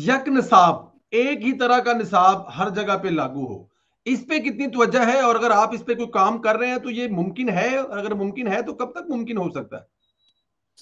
यक निसाब एक ही तरह का निसाब हर जगह पे लागू हो इस पे कितनी तवज्जा है और अगर आप इस पे कोई काम कर रहे हैं तो ये मुमकिन है अगर मुमकिन है तो कब तक मुमकिन हो सकता है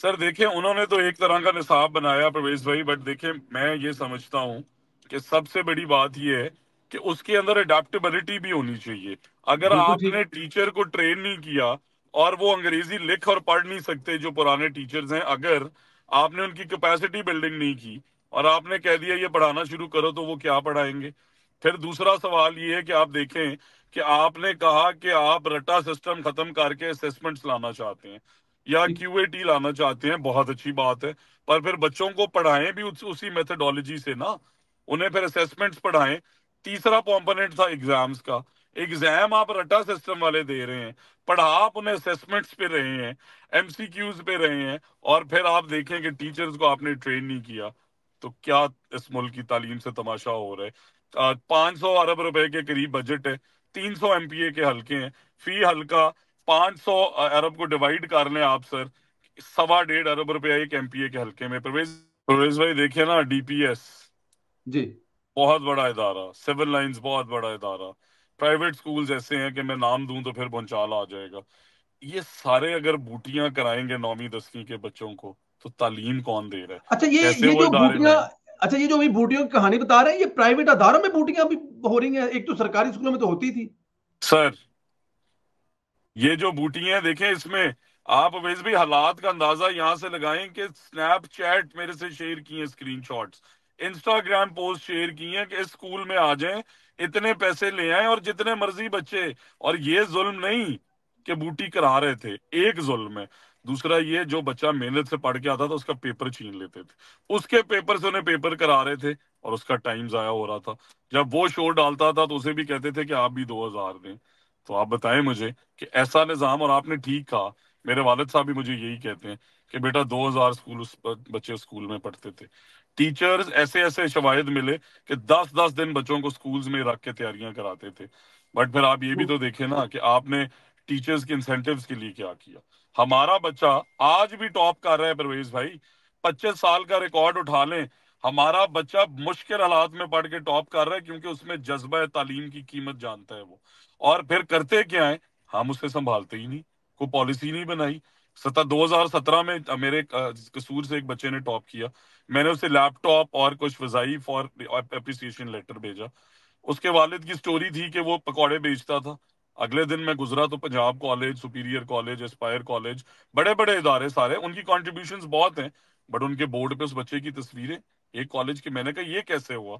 सर देखिए उन्होंने तो एक तरह का निसाब बनाया प्रवेश भाई बट देखिए मैं ये समझता हूँ कि सबसे बड़ी बात यह है कि उसके अंदर अडेप्टेबिलिटी भी होनी चाहिए अगर आपने टीचर को ट्रेन नहीं किया और वो अंग्रेजी लिख और पढ़ नहीं सकते जो पुराने टीचर्स हैं अगर आपने उनकी कैपेसिटी बिल्डिंग नहीं की और आपने कह दिया ये पढ़ाना शुरू करो तो वो क्या पढ़ाएंगे फिर दूसरा सवाल ये है कि आप देखें कि आपने कहा कि आप रटा सिस्टम खत्म करके असेसमेंट्स लाना चाहते हैं या क्यूएटी लाना चाहते हैं बहुत अच्छी बात है पर फिर बच्चों को पढ़ाएं भी उस, उसी मेथडोलॉजी से ना उन्हें फिर असेसमेंट्स पढ़ाएं तीसरा कॉम्पोनेंट था एग्जाम्स का एग्जाम आप रटा सिस्टम वाले दे रहे हैं पढ़ा आप उन्हें असेसमेंट्स पे रहे हैं एमसीक्यूज पे रहे हैं और फिर आप देखें कि टीचर्स को आपने ट्रेन नहीं किया तो क्या इस मुल्क की तालीम से तमाशा हो रहा है पांच सौ अरब रुपए के करीब बजट है तीन सौ एम पी ए के हल्के हैं फी हल्का पांच सौ अरब को डिवाइड कर लें आप सर सवा डेढ़ अरब रुपया एक एम पी ए के हल्के में प्रवेश प्रवेश भाई देखिए ना डीपीएस जी बहुत बड़ा इदारा सिविल लाइंस बहुत बड़ा इदारा प्राइवेट स्कूल्स ऐसे हैं कि मैं नाम दूं तो फिर भूचाल आ जाएगा ये सारे अगर बूटियां कराएंगे नौवीं दसवीं के बच्चों को तो तालीम कौन दे रहा है अच्छा ये ये जो बूटियां अच्छा ये जो अभी बूटियों की कहानी बता रहे हैं ये प्राइवेट अदारों में बूटियां अभी हो रही हैं एक तो सरकारी स्कूलों में तो होती थी सर ये जो बूटियां देखें इसमें आप अवेज भी हालात का अंदाजा यहाँ से लगाएं कि स्नैपचैट मेरे से शेयर किए स्क्रीनशॉट्स इंस्टाग्राम पोस्ट शेयर की है कि इस स्कूल में आ जाएं इतने पैसे ले आए और जितने मर्जी बच्चे और ये जुल्म नहीं कि बूटी करा रहे थे एक जुल्म है दूसरा ये जो बच्चा मेहनत से पढ़ के आता था उसका पेपर छीन लेते थे उसके पेपर से उन्हें पेपर करा रहे थे और उसका टाइम जाया हो रहा था जब वो शोर डालता था तो उसे भी कहते थे कि आप भी दो हजार दें तो आप बताएं मुझे कि ऐसा निज़ाम और आपने ठीक कहा मेरे वालद साहब भी मुझे यही कहते हैं कि बेटा 2000 स्कूल उस बच्चे स्कूल में पढ़ते थे टीचर्स ऐसे ऐसे शवायद मिले कि दस दस दिन बच्चों को स्कूल्स में रख के तैयारियां कराते थे बट फिर आप ये भी तो, तो देखे ना कि आपने टीचर्स के इंसेंटिव्स के लिए क्या किया हमारा बच्चा आज भी टॉप कर रहा है परवेज भाई पच्चीस साल का रिकॉर्ड उठा लें हमारा बच्चा मुश्किल हालात में पढ़ के टॉप कर रहा है क्योंकि उसमें जज्बा तालीम की कीमत जानता है वो और फिर करते क्या है हम उसे संभालते ही नहीं कोई पॉलिसी नहीं बनाई दो हजार सत्रह में मेरे कसूर से एक बच्चे ने टॉप किया मैंने उसे लैपटॉप और कुछ वजाइफ और अप्रिसिएशन लेटर भेजा उसके वालिद की स्टोरी थी कि वो पकौड़े बेचता था अगले दिन मैं गुजरा तो Punjab College Superior College Aspire College बड़े बड़े इदारे सारे उनकी कॉन्ट्रीब्यूशन बहुत हैं बट उनके बोर्ड पे उस बच्चे की तस्वीरें एक कॉलेज के मैंने कहा ये कैसे हुआ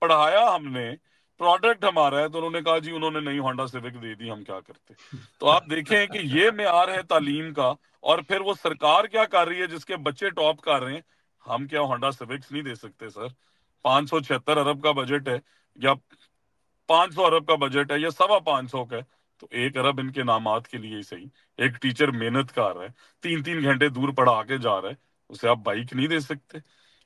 पढ़ाया हमने प्रोडक्ट हमारा है तो उन्होंने कहा जी उन्होंने नई होंडा सिविक दे दी हम क्या करते तो आप देखें कि ये मैार है तालीम का और फिर वो सरकार क्या कर रही है जिसके बच्चे टॉप कर रहे हैं हम क्या होंडा सिविक्स नहीं दे सकते सर पांच अरब का बजट है या पांच अरब का बजट है या सवा पांच का है तो एक अरब इनके नामात के लिए ही सही एक टीचर मेहनत कर रहा है तीन तीन घंटे दूर पढ़ा के जा रहा है उसे आप बाइक नहीं दे सकते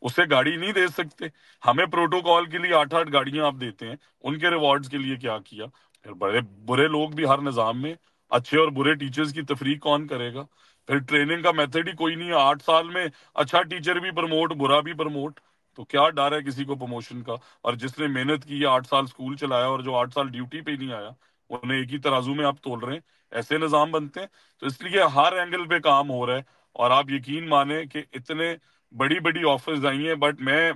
उसे गाड़ी नहीं दे सकते हमें प्रोटोकॉल के लिए आठ आठ गाड़ियां आप देते हैं उनके रिवॉर्ड के लिए क्या किया फिर बड़े बुरे लोग भी हर निज़ाम में अच्छे और बुरे टीचर्स की तफरी कौन करेगा फिर ट्रेनिंग का मेथड ही कोई नहीं है आठ साल में अच्छा टीचर भी प्रमोट बुरा भी प्रमोट तो क्या डर है किसी को प्रमोशन का और जिसने मेहनत की आठ साल स्कूल चलाया और जो आठ साल ड्यूटी पे नहीं आया उन्हें एक ही तराजू में आप तोल रहे हैं ऐसे निज़ाम बनते हैं तो इसलिए हर एंगल पे काम हो रहा है और आप यकीन माने कि इतने बड़ी बड़ी ऑफिस आई हैं बट मैं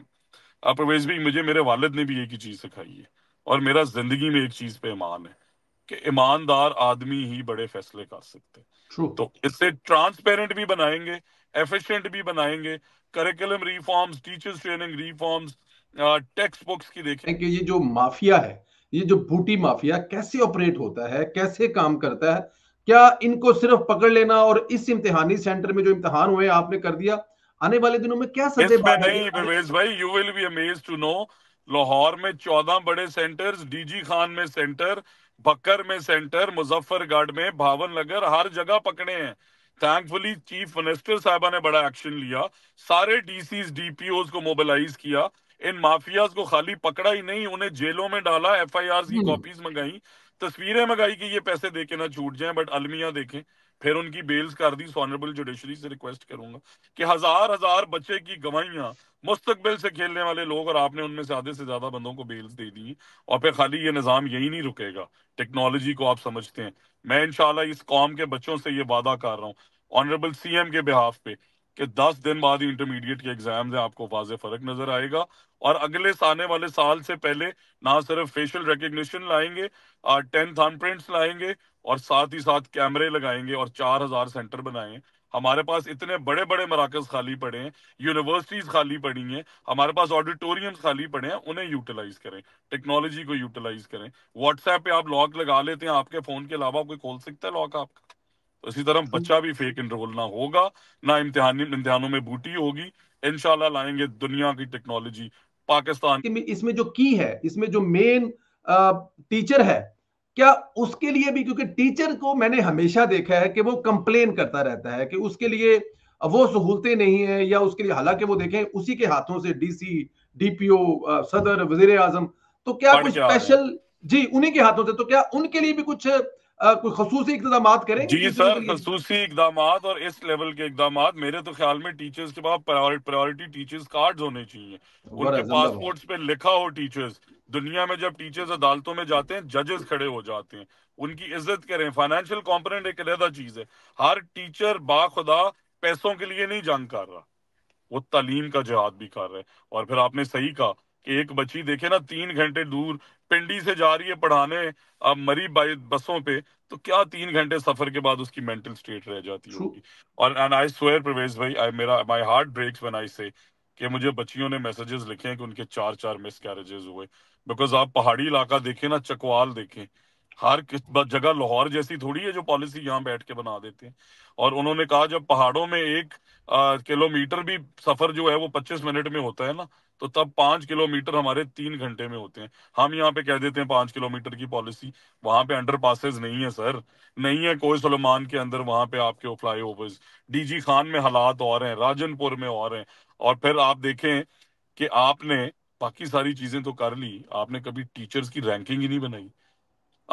परवेज भी मुझे मेरे वालिद ने भी एक ही चीज़ सिखाई है और मेरा जिंदगी में एक चीज़ पे ईमान है कि ईमानदार आदमी ही बड़े फैसले कर सकते हैं तो इससे ट्रांसपेरेंट भी बनाएंगे एफिशिएंट भी बनाएंगे curriculum reforms teachers training reforms text books की देखें ये जो माफिया है ये जो बूटी माफिया कैसे ऑपरेट होता है कैसे काम करता है क्या इनको सिर्फ पकड़ लेना और इस इम्तिहानी सेंटर में जो इम्तिहान हुए आपने कर दिया आने वाले दिनों में क्या सतह लाहौर में चौदह बड़े सेंटर्स डीजी खान में सेंटर बकर में सेंटर मुजफ्फरगढ़ में भावन नगर हर जगह पकड़े हैं थैंकफुली चीफ मिनिस्टर साहबा ने बड़ा एक्शन लिया सारे डीसीज डीपीओ को मोबिलाईज किया इन माफियाज को खाली पकड़ा ही नहीं उन्हें जेलों में डाला एफ की कॉपीज हम्म। मंगाई तस्वीरें मंगाई कि ये पैसे देके ना छूट जाए बट अलमिया देखें फिर उनकी बेल्स कर दी सोनरेबल जुडिशरी से रिक्वेस्ट करूंगा कि हजार हजार बच्चे की गवाहियां मुस्तकबिल से खेलने वाले लोग और आपने उनमें से आधे से ज्यादा बंदों को बेल्स दे दी और फिर खाली ये निजाम यही नहीं रुकेगा टेक्नोलॉजी को आप समझते हैं मैं इनशाला इस कौम के बच्चों से ये वादा कर रहा हूँ ऑनरेबल सीएम के बिहाफ पे कि दस दिन बाद ही इंटरमीडिएट के एग्जाम है आपको वाज फर्क नजर आएगा और अगले आने वाले साल से पहले ना सिर्फ फेशियल रिकग्निशन लाएंगे टेन थर्म प्रिंट्स लाएंगे और साथ ही साथ कैमरे लगाएंगे और चार हजार सेंटर बनाए हमारे पास इतने बड़े बड़े मराकज खाली पड़े हैं यूनिवर्सिटीज खाली पड़ी हैं हमारे पास ऑडिटोरियम खाली पड़े हैं उन्हें यूटिलाइज करें टेक्नोलॉजी को यूटिलाइज करें व्हाट्सएप पे आप लॉक लगा लेते हैं आपके फोन के अलावा कोई खोल सकता है लॉक आपका तो इसी तरह हाँ। बच्चा भी फेक इनरोल ना होगा ना इम्तिहान इम्तिहानों में बूटी होगी इनशाला लाएंगे दुनिया की टेक्नोलॉजी पाकिस्तान इसमें जो की है इसमें जो मेन टीचर है क्या उसके लिए भी क्योंकि टीचर को मैंने हमेशा देखा है कि वो कंप्लेन करता रहता है कि उसके लिए वो सहूलतें नहीं है या उसके लिए हालांकि वो देखें उसी के हाथों से डीसी डीपीओ सदर वजीर आजम तो क्या कुछ स्पेशल जी उन्हीं के हाथों से तो क्या उनके लिए भी कुछ कोई खसूस इकदाम करें जी सर खसूस इकदाम और इस लेवल के इकदाम मेरे तो ख्याल में टीचर्स के पास प्रायोरिटी टीचर्स कार्ड होने चाहिए उनके पासपोर्ट पे लिखा हो टीचर्स दुनिया में जब टीचर्स अदालतों में जाते हैं जजेस खड़े हो जाते हैं उनकी इज्जत करें फाइनेंशियल कॉम्पोनेंट एक अलहदा चीज है हर टीचर बाखुदा पैसों के लिए नहीं जंग कर रहा वो तालीम का जहाद भी कर रहे हैं और फिर आपने सही कहा एक बच्ची देखे ना तीन घंटे दूर पिंडी से जा रही है पढ़ाने अब मरी बाई बसों पे तो क्या तीन घंटे सफर के बाद उसकी मेंटल स्टेट रह जाती होगी और एंड आई स्वेयर प्रवेश भाई आई मेरा my heart break one I say कि मुझे बच्चियों ने मैसेजेस लिखे हैं कि उनके चार चार मिस कैरेजेस हुए बिकॉज आप पहाड़ी इलाका देखें ना चकवाल देखें हर जगह लाहौर जैसी थोड़ी है जो पॉलिसी यहाँ बैठ के बना देते हैं और उन्होंने कहा जब पहाड़ों में एक किलोमीटर भी सफर जो है वो पच्चीस मिनट में होता है ना तो तब पांच किलोमीटर हमारे तीन घंटे में होते हैं हम यहाँ पे कह देते हैं पांच किलोमीटर की पॉलिसी वहां पे अंडर पासेज नहीं है सर नहीं है कोई सलमान के अंदर वहां पे आपके फ्लाई ओवर्स डीजी खान में हालात और हैं राजनपुर में और हैं और फिर आप देखें कि आपने बाकी सारी चीजें तो कर ली आपने कभी टीचर्स की रैंकिंग ही नहीं बनाई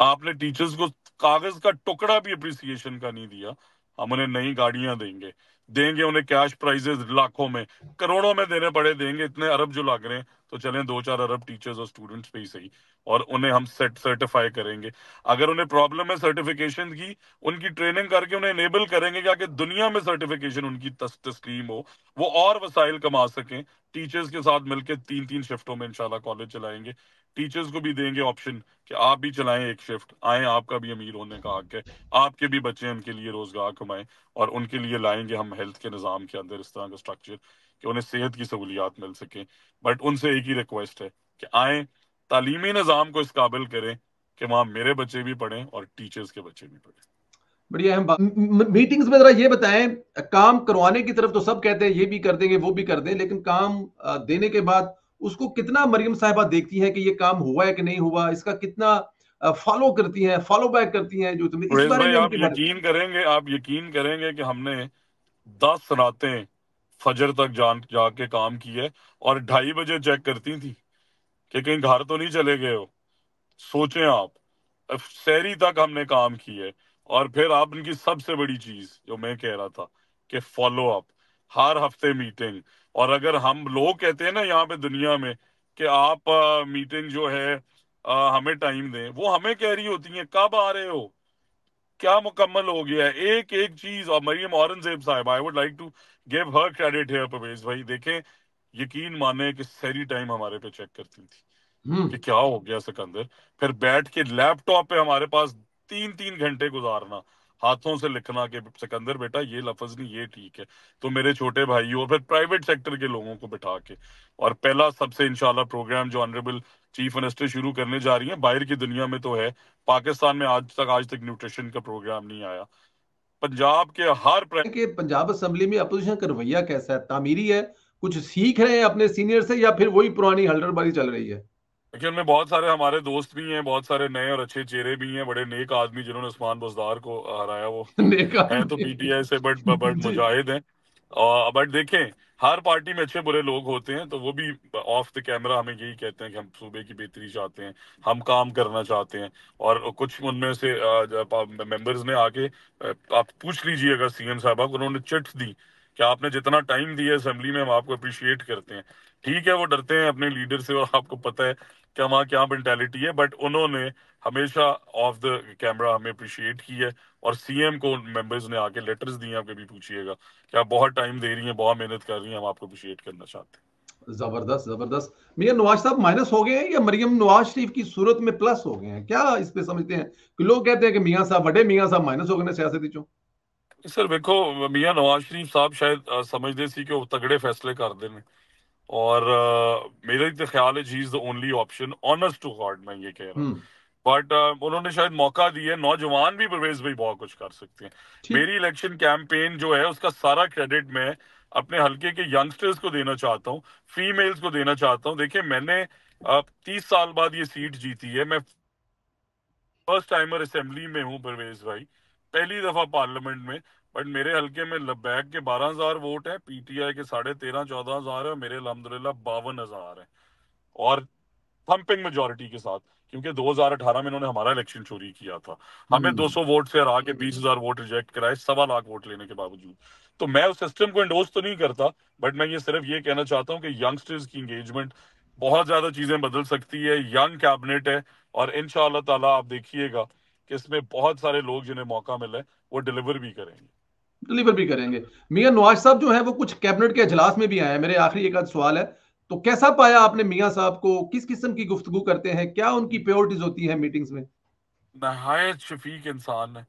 आपने टीचर्स को कागज का टुकड़ा भी अप्रिसिएशन का नहीं दिया हम उन्हें नई गाड़ियां देंगे देंगे उन्हें कैश प्राइजेस लाखों में करोड़ों में देने पड़े देंगे इतने अरब जो लग रहे हैं तो चलें दो चार अरब टीचर्स और स्टूडेंट्स पे ही सही और उन्हें हम सेट सर्टिफाई करेंगे अगर उन्हें प्रॉब्लम है सर्टिफिकेशन की उनकी ट्रेनिंग करके उन्हें इनेबल करेंगे कि आगे दुनिया में सर्टिफिकेशन उनकी तस्लीम हो वो और वसाइल कमा सकें टीचर्स के साथ मिलकर तीन तीन शिफ्टों में इंशाल्लाह कॉलेज चलाएंगे टीचर्स को भी देंगे ऑप्शन कि आप भी चलाएं एक शिफ्ट आए आपका भी अमीर होने का हक है आपके भी बच्चे उनके लिए रोजगार कमाएं और उनके लिए लाएंगे हम हेल्थ के निज़ाम के अंदर इस तरह का स्ट्रक्चर कि उन्हें सेहत की सहूलियात मिल सके बट उनसे एक ही रिक्वेस्ट है कि आए तालीमी निज़ाम को इस काबिल करें कि वहां मेरे बच्चे भी पढ़ें और टीचर्स के बच्चे भी पढ़ें बढ़िया अहम बात मीटिंग्स में जरा ये बताएं काम करवाने की तरफ तो सब कहते हैं ये भी कर देंगे वो भी कर दें लेकिन काम देने के बाद उसको कितना मरियम साहिबा देखती है कि ये काम हुआ है कि नहीं हुआ इसका कितना फॉलो करती है फॉलो बैक करती है जो तुम्हें इस बारे में आप यकीन करेंगे आप यकीन करेंगे कि हमने दस रातें फजर तक जान जाके काम किए और ढाई बजे चेक करती थी कि कहीं घर तो नहीं चले गए हो सोचे आप शहरी तक हमने काम किए और फिर आप इनकी सबसे बड़ी चीज जो मैं कह रहा था कि फॉलो अप हर हफ्ते मीटिंग और अगर हम लोग कहते हैं ना यहाँ पे दुनिया में कि आप आ, मीटिंग जो है आ, हमें टाइम दें वो हमें कह रही होती है कब आ रहे हो क्या मुकम्मल हो गया है एक एक चीज और मरियम औरंगजेब साहब I would like to give her credit है प्रवेश भाई देखें यकीन माने कि सारी टाइम हमारे पे चेक करती थी हम्म। कि क्या हो गया सिकंदर फिर बैठ के लैपटॉप पे हमारे पास तीन तीन घंटे गुजारना हाथों से लिखना कि सिकंदर बेटा ये लफज नहीं ये ठीक है तो मेरे छोटे भाई और फिर प्राइवेट सेक्टर के लोगों को बिठा के और पहला सबसे इनशाला प्रोग्राम जो ऑनरेबल चीफ मिनिस्टर शुरू करने जा रही है बाहर की दुनिया में तो है पाकिस्तान में आज तक आज तक न्यूट्रिशन का प्रोग्राम नहीं आया पंजाब के हर के पंजाब असम्बली में अपोजिशन का रवैया कैसा है तामीरी है कुछ सीख रहे हैं अपने सीनियर से या फिर वही पुरानी हल्डरबाजी चल रही है लेकिन में बहुत सारे हमारे दोस्त भी हैं बहुत सारे नए और अच्छे चेहरे भी हैं बड़े नेक आदमी जिन्होंने उस्मान बजदार को हराया वो हैं तो पीटीआई से बट बट मुजाहिद हैं बट देखें हर पार्टी में अच्छे बुरे लोग होते हैं तो वो भी ऑफ द कैमरा हमें यही कहते हैं कि हम सूबे की बेहतरी चाहते हैं हम काम करना चाहते हैं और कुछ उनमें से मेंबर्स ने आके आप पूछ लीजिए अगर सीएम साहब को उन्होंने चिट दी कि आपने जितना टाइम दिया असेंबली में हम आपको अप्रिशिएट करते हैं ठीक है वो डरते हैं अपने लीडर से और आपको पता है कि वहाँ क्या मेंटेलिटी है बट उन्होंने हमेशा ऑफ द कैमरा हमें अप्रिशिएट की है और सीएम को मेंबर्स ने आके लेटर्स दिए आप कभी पूछिएगा कि आप बहुत टाइम दे रही हैं बहुत मेहनत कर रही हैं हम आपको अप्रिशिएट करना चाहते हैं जबरदस्त जबरदस्त मियाँ नवाज साहब माइनस हो गए हैं या मरियम नवाज शरीफ की सूरत में प्लस हो गए हैं क्या इस पे समझते हैं कि लोग कहते हैं कि मियां साहब बड़े मियां साहब माइनस हो गए सियासत चो सर देखो मियां नवाज शरीफ साहब शायद समझते सी कि वो तगड़े फैसले कर देने और uh, मेरा तो ख्याल है जी is the only option honours to God मैं ये कह रहा हूँ बट hmm. uh, उन्होंने शायद मौका दिया नौजवान भी परवेज भाई बहुत कुछ कर सकते हैं मेरी इलेक्शन कैंपेन जो है उसका सारा क्रेडिट मैं अपने हल्के के यंगस्टर्स को देना चाहता हूँ फीमेल्स को देना चाहता हूँ देखिये मैंने uh, तीस साल बाद ये सीट जीती है मैं फर्स्ट टाइमर असेंबली में हूँ परवेज भाई पहली दफा पार्लियामेंट में बट मेरे हल्के में लबैक के बारह हजार वोट है पीटीआई के साढ़े तेरह चौदह हजार है मेरे अलहमदुल्ला बावन हजार है और थम्पिंग मेजोरिटी के साथ क्योंकि 2018 में इन्होंने हमारा इलेक्शन चोरी किया था हमें 200 hmm. वोट से हरा के 20,000 वोट रिजेक्ट कराए सवा लाख वोट लेने के बावजूद तो मैं उस सिस्टम को इंडोज तो नहीं करता बट मैं ये सिर्फ ये कहना चाहता हूँ कि यंगस्टर्स की इंगेजमेंट बहुत ज्यादा चीजें बदल सकती है यंग कैबिनेट है और इन ताला आप देखिएगा कि इसमें बहुत सारे लोग जिन्हें मौका मिला है वो डिलीवर भी करेंगे डिलीवर भी करेंगे मियाँ नवाज साहब जो है वो कुछ कैबिनेट के अजलास में भी आए हैं मेरे आखिरी एक आध सवाल है तो कैसा पाया आपने मियाँ साहब को किस किस्म की गुफ्तु करते हैं क्या उनकी प्योरिटीज होती है मीटिंग्स में नहायत शफीक इंसान है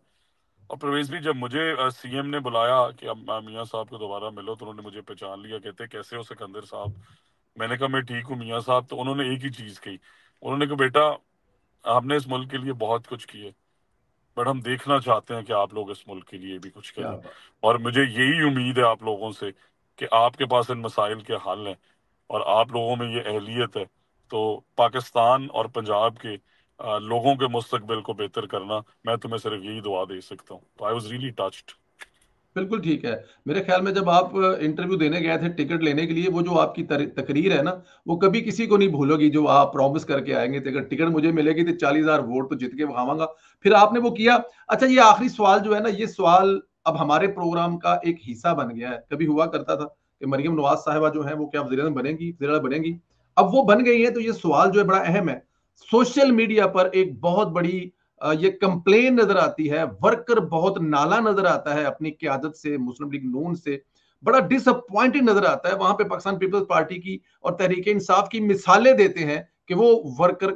और परवेज भी जब मुझे सीएम ने बुलाया कि अब मियाँ साहब को दोबारा मिलो तो उन्होंने मुझे पहचान लिया कहते कैसे हो सिकंदर साहब मैंने कहा मैं ठीक हूँ मियाँ साहब तो उन्होंने एक ही चीज़ कही उन्होंने कहा बेटा आपने इस मुल्क के लिए बहुत कुछ किया बट हम देखना चाहते हैं कि आप लोग इस मुल्क के लिए भी कुछ करें और मुझे यही उम्मीद है आप लोगों से कि आपके पास इन मसाइल के हल हैं और आप लोगों में ये अहलियत है तो पाकिस्तान और पंजाब के लोगों के मुस्तबिल को बेहतर करना मैं तुम्हें सिर्फ यही दुआ दे सकता हूँ आई वॉज रियली टचड बिल्कुल ठीक है मेरे ख्याल में जब आप इंटरव्यू देने गए थे टिकट लेने के लिए वो जो आपकी तकरीर है ना वो कभी किसी को नहीं भूलोगी जो आप प्रॉमिस करके आएंगे अगर टिकट मुझे मिलेगी तो चालीस हजार वोट तो जीत के भावांगा फिर आपने वो किया अच्छा ये आखिरी सवाल जो है ना ये सवाल अब हमारे प्रोग्राम का एक हिस्सा बन गया है कभी हुआ करता था कि मरियम नवाज साहबा जो है वो क्या वजी बनेंगी वजी बनेंगी अब वो बन गई है तो ये सवाल जो है बड़ा अहम है सोशल मीडिया पर एक बहुत बड़ी ये कंप्लेन नजर आती है वर्कर बहुत नाला नजर आता है अपनी क्यादत से मुस्लिम लीग नून से बड़ा डिसअपॉइंटेड नजर आता है वहां पे पाकिस्तान पीपल्स पार्टी की और तहरीक इंसाफ की मिसालें देते हैं कि वो वर्कर